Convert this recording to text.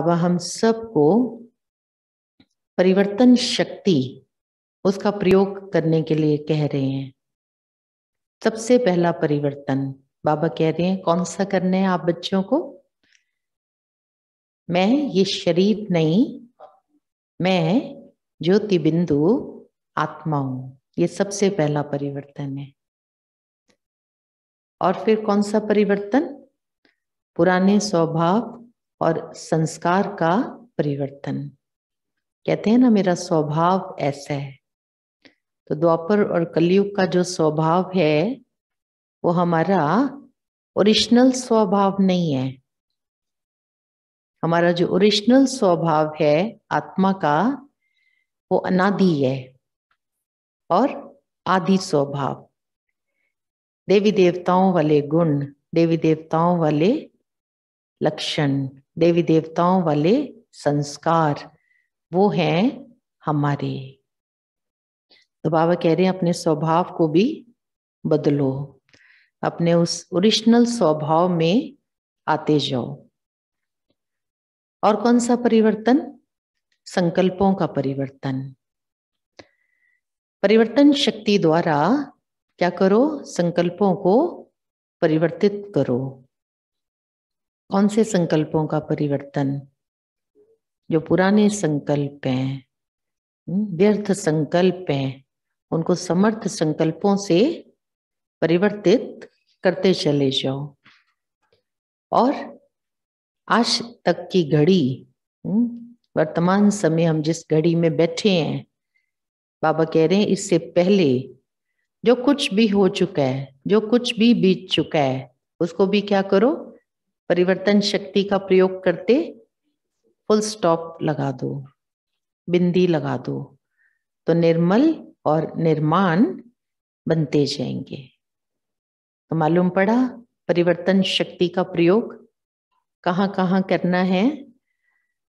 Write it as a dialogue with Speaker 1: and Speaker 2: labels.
Speaker 1: बाबा हम सबको परिवर्तन शक्ति उसका प्रयोग करने के लिए कह रहे हैं सबसे पहला परिवर्तन बाबा कह रहे हैं कौन सा करने है आप बच्चों को मैं ये शरीर नहीं मैं ज्योति बिंदु आत्मा हूं ये सबसे पहला परिवर्तन है और फिर कौन सा परिवर्तन पुराने स्वभाव और संस्कार का परिवर्तन कहते हैं ना मेरा स्वभाव ऐसा है तो द्वापर और कलयुग का जो स्वभाव है वो हमारा ओरिजिनल स्वभाव नहीं है हमारा जो ओरिजिनल स्वभाव है आत्मा का वो अनादि है और आदि स्वभाव देवी देवताओं वाले गुण देवी देवताओं वाले लक्षण देवी देवताओं वाले संस्कार वो हैं हमारे तो बाबा कह रहे हैं अपने स्वभाव को भी बदलो अपने उस ओरिजिनल स्वभाव में आते जाओ और कौन सा परिवर्तन संकल्पों का परिवर्तन परिवर्तन शक्ति द्वारा क्या करो संकल्पों को परिवर्तित करो कौन से संकल्पों का परिवर्तन जो पुराने संकल्प हैं हम्म, व्यर्थ संकल्प हैं उनको समर्थ संकल्पों से परिवर्तित करते चले जाओ और आज तक की घड़ी हम्म, वर्तमान समय हम जिस घड़ी में बैठे हैं बाबा कह रहे हैं इससे पहले जो कुछ भी हो चुका है जो कुछ भी बीत चुका है उसको भी क्या करो परिवर्तन शक्ति का प्रयोग करते फुल स्टॉप लगा दो बिंदी लगा दो तो निर्मल और निर्माण बनते जाएंगे तो मालूम पड़ा परिवर्तन शक्ति का प्रयोग कहाँ कहाँ करना है